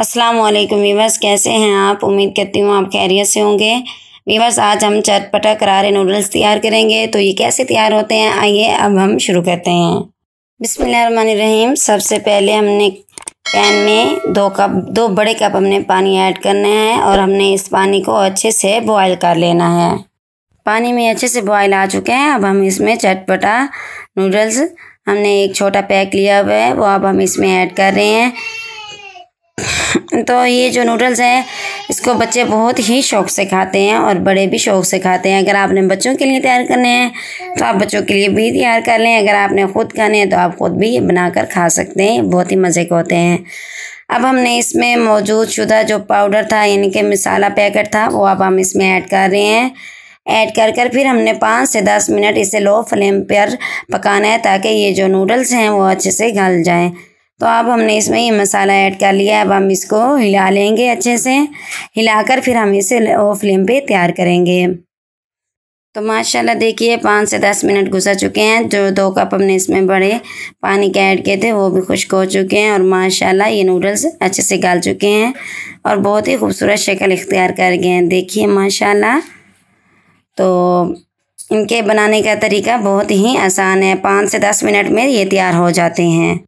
अस्सलाम वालेकुम वीवर्स कैसे हैं आप उम्मीद करती हूँ आप खैरियत से होंगे वीवर्स आज हम चटपटा करारे नूडल्स तैयार करेंगे तो ये कैसे तैयार होते हैं आइए अब हम शुरू करते हैं बिसमीम सबसे पहले हमने पैन में दो कप दो बड़े कप हमने पानी ऐड करना है और हमने इस पानी को अच्छे से बॉयल कर लेना है पानी में अच्छे से बॉयल आ चुके हैं अब हम इसमें चटपटा नूडल्स हमने एक छोटा पैक लिया हुआ है वो अब हम इसमें ऐड कर रहे हैं तो ये जो नूडल्स हैं इसको बच्चे बहुत ही शौक़ से खाते हैं और बड़े भी शौक़ से खाते हैं अगर आपने बच्चों के लिए तैयार करने हैं तो आप बच्चों के लिए भी तैयार कर लें अगर आपने ख़ुद खाने हैं तो आप ख़ुद भी बनाकर खा सकते हैं बहुत ही मज़े के होते हैं अब हमने इसमें मौजूद शुदा जो पाउडर था यानी कि मसाला पैकेट था वो अब हम इसमें ऐड कर रहे हैं ऐड कर कर फिर हमने पाँच से दस मिनट इसे लो फ्लेम पर पकाना है ताकि ये जो नूडल्स हैं वो अच्छे से गल जाएँ तो अब हमने इसमें ये मसाला ऐड कर लिया अब हम इसको हिला लेंगे अच्छे से हिलाकर फिर हम इसे ओ फ्लेम पे तैयार करेंगे तो माशाल्लाह देखिए पाँच से दस मिनट गुजर चुके हैं जो दो कप हमने इसमें बड़े पानी के ऐड किए थे वो भी खुश्क हो चुके हैं और माशाल्लाह ये नूडल्स अच्छे से गाल चुके हैं और बहुत ही खूबसूरत शक्ल इख्तियार कर गए हैं देखिए माशाल्लाह तो इनके बनाने का तरीका बहुत ही आसान है पाँच से दस मिनट में ये तैयार हो जाते हैं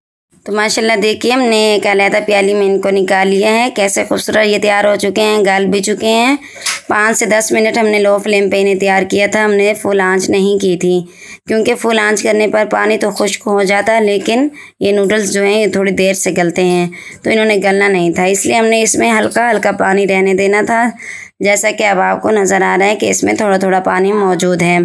तो माशाल्लाह देखिए हमने एक अलहदा प्याली में इनको निकाल लिया है कैसे खूबसूरत ये तैयार हो चुके हैं गल भी चुके हैं पाँच से दस मिनट हमने लो फ्लेम पे इन्हें तैयार किया था हमने फुल आंच नहीं की थी क्योंकि फुल आंच करने पर पानी तो खुश्क हो जाता है लेकिन ये नूडल्स जो हैं ये थोड़ी देर से गलते हैं तो इन्होंने गलना नहीं था इसलिए हमने इसमें हल्का हल्का पानी रहने देना था जैसा कि अब आपको नज़र आ रहा है कि इसमें थोड़ा थोड़ा पानी मौजूद है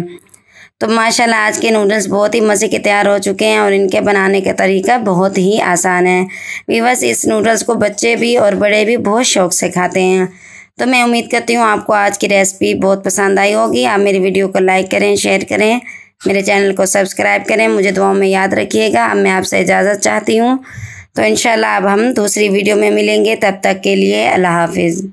तो माशाल्लाह आज के नूडल्स बहुत ही मज़े के तैयार हो चुके हैं और इनके बनाने का तरीका बहुत ही आसान है वीवस इस नूडल्स को बच्चे भी और बड़े भी बहुत शौक से खाते हैं तो मैं उम्मीद करती हूँ आपको आज की रेसिपी बहुत पसंद आई होगी आप मेरी वीडियो को लाइक करें शेयर करें मेरे चैनल को सब्सक्राइब करें मुझे दुआओं में याद रखिएगा अब मैं आपसे इजाज़त चाहती हूँ तो इन अब हम दूसरी वीडियो में मिलेंगे तब तक के लिए अल्लाह हाफिज़